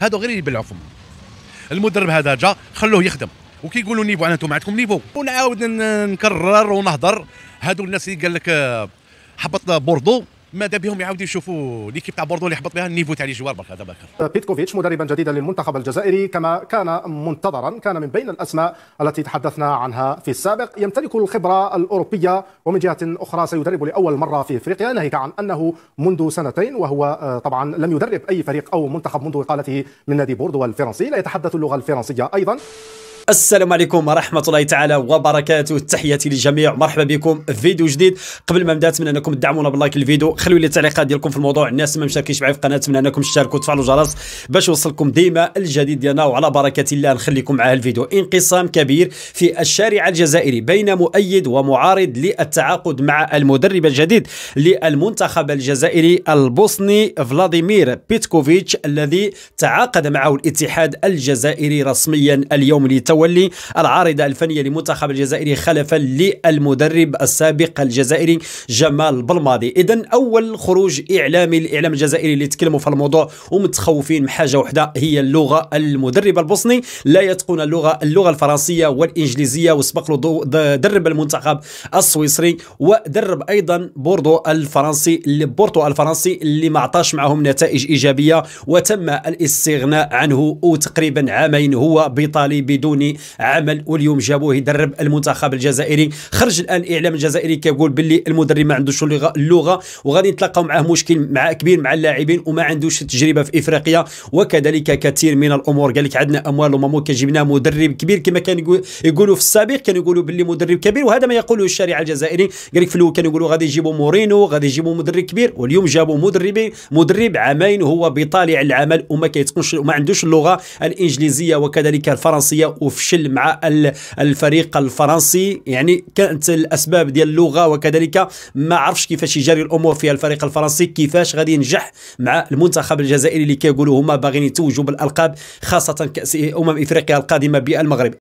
هادو غير اللي بلعوا فمهم المدرب هذا جا خلوه يخدم وكيقولوا نيفو انا انتم عندكم نيفو ونعاود نكرر ونهضر هادو الناس اللي قال لك آه، حبط بوردو ماذا بهم يعاودوا يشوفوا ليكيب تاع بوردو اللي حبط بها النيفو تاع الجوار برك هذا برك آه، بيتكوفيتش مدربا جديدا للمنتخب الجزائري كما كان منتظرا كان من بين الاسماء التي تحدثنا عنها في السابق يمتلك الخبره الاوروبيه ومن جهه اخرى سيدرب لاول مره في افريقيا ناهيك عن انه منذ سنتين وهو آه، طبعا لم يدرب اي فريق او منتخب منذ اقالته من نادي بوردو الفرنسي لا يتحدث اللغه الفرنسيه ايضا السلام عليكم ورحمه الله تعالى وبركاته تحياتي للجميع مرحبا بكم في فيديو جديد قبل ما نبدا اتمنى انكم تدعمونا باللايك الفيديو خلوا لي التعليقات ديالكم في الموضوع الناس ما مشاركينش معايا في القناه اتمنى انكم تشتركوا وتفعلوا الجرس باش يوصلكم ديما الجديد ديالنا وعلى بركه الله نخليكم مع الفيديو انقسام كبير في الشارع الجزائري بين مؤيد ومعارض للتعاقد مع المدرب الجديد للمنتخب الجزائري البوسني فلاديمير بيتكوفيتش الذي تعاقد معه الاتحاد الجزائري رسميا اليوم لتو تولي العارضة الفنية لمنتخب الجزائري خلفا للمدرب السابق الجزائري جمال بلماضي إذا أول خروج إعلامي الإعلام الجزائري اللي تكلموا في الموضوع ومتخوفين من حاجة وحدة هي اللغة المدرب البوسني لا يتقن اللغة اللغة الفرنسية والإنجليزية وسبق له درب المنتخب السويسري ودرب أيضا بوردو الفرنسي بورتو الفرنسي اللي ما عطاش معهم نتائج إيجابية وتم الاستغناء عنه وتقريبا عامين هو بيطالي بدون عمل واليوم جابوه يدرب المنتخب الجزائري خرج الان الاعلام الجزائري كيقول باللي المدرب ما عندوش اللغه وغادي نتلاقاو معاه مشكل مع كبير مع اللاعبين وما عندوش تجربه في افريقيا وكذلك كثير من الامور قال لك عندنا اموال وما كجبنا مدرب كبير كما كان يقولوا في السابق كانوا يقولوا باللي مدرب كبير وهذا ما يقوله الشارع الجزائري قال لك في الاول كانوا يقولوا غادي يجيبوا مورينو غادي يجيبوا مدرب كبير واليوم جابوا مدربين مدرب عامين وهو بطالع العمل وما كيتقنش وما عندوش اللغه الانجليزيه وكذلك الفرنسيه وفشل مع الفريق الفرنسي يعني كانت الاسباب ديال اللغه وكذلك ما عرفش كيفاش يجري الامور في الفريق الفرنسي كيفاش غادي ينجح مع المنتخب الجزائري اللي كيقولوا هما باغيين يتوجوا بالالقاب خاصه كاس امم افريقيا القادمه بالمغرب